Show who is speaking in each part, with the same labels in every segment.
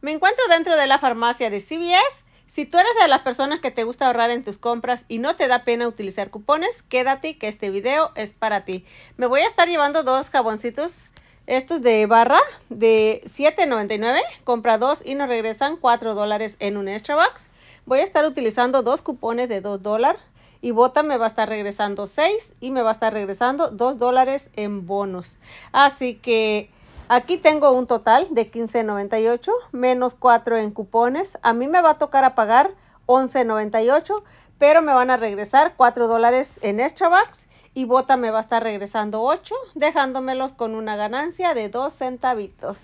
Speaker 1: Me encuentro dentro de la farmacia de CVS. Si tú eres de las personas que te gusta ahorrar en tus compras y no te da pena utilizar cupones, quédate que este video es para ti. Me voy a estar llevando dos jaboncitos, estos de barra de $7.99. Compra dos y nos regresan 4 dólares en un extra box. Voy a estar utilizando dos cupones de 2 dólares y Bota me va a estar regresando 6 y me va a estar regresando 2 dólares en bonos. Así que Aquí tengo un total de 15.98 menos 4 en cupones. A mí me va a tocar a pagar 11.98, pero me van a regresar 4 dólares en extra bucks y Bota me va a estar regresando 8, dejándomelos con una ganancia de 2 centavitos.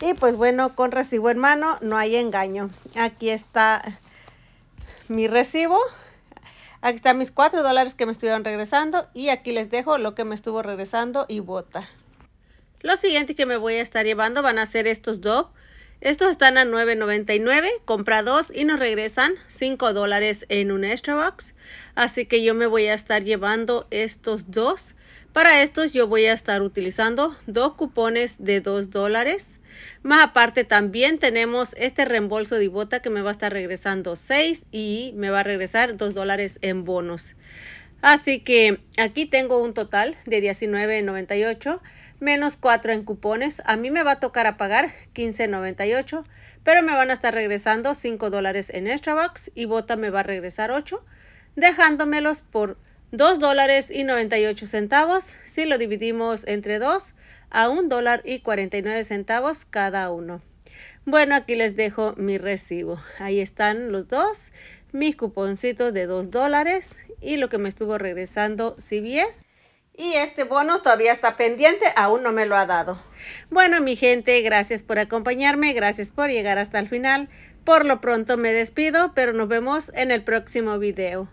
Speaker 1: Y pues bueno, con recibo en mano no hay engaño. Aquí está mi recibo. Aquí están mis 4 dólares que me estuvieron regresando y aquí les dejo lo que me estuvo regresando y Bota. Lo siguiente que me voy a estar llevando van a ser estos dos. Estos están a $9.99, compra dos y nos regresan 5 dólares en un extra box. Así que yo me voy a estar llevando estos dos. Para estos yo voy a estar utilizando dos cupones de 2 dólares. Más aparte también tenemos este reembolso de bota que me va a estar regresando 6 y me va a regresar 2 dólares en bonos. Así que aquí tengo un total de $19.98 menos 4 en cupones. A mí me va a tocar a pagar 15.98, pero me van a estar regresando 5 dólares en extra box y Bota me va a regresar 8, dejándomelos por 2 dólares y 98 centavos. Si lo dividimos entre 2, a 1 dólar y 49 centavos cada uno. Bueno, aquí les dejo mi recibo. Ahí están los dos, mis cuponcitos de 2 dólares y lo que me estuvo regresando CBS. Y este bono todavía está pendiente, aún no me lo ha dado. Bueno, mi gente, gracias por acompañarme, gracias por llegar hasta el final. Por lo pronto me despido, pero nos vemos en el próximo video.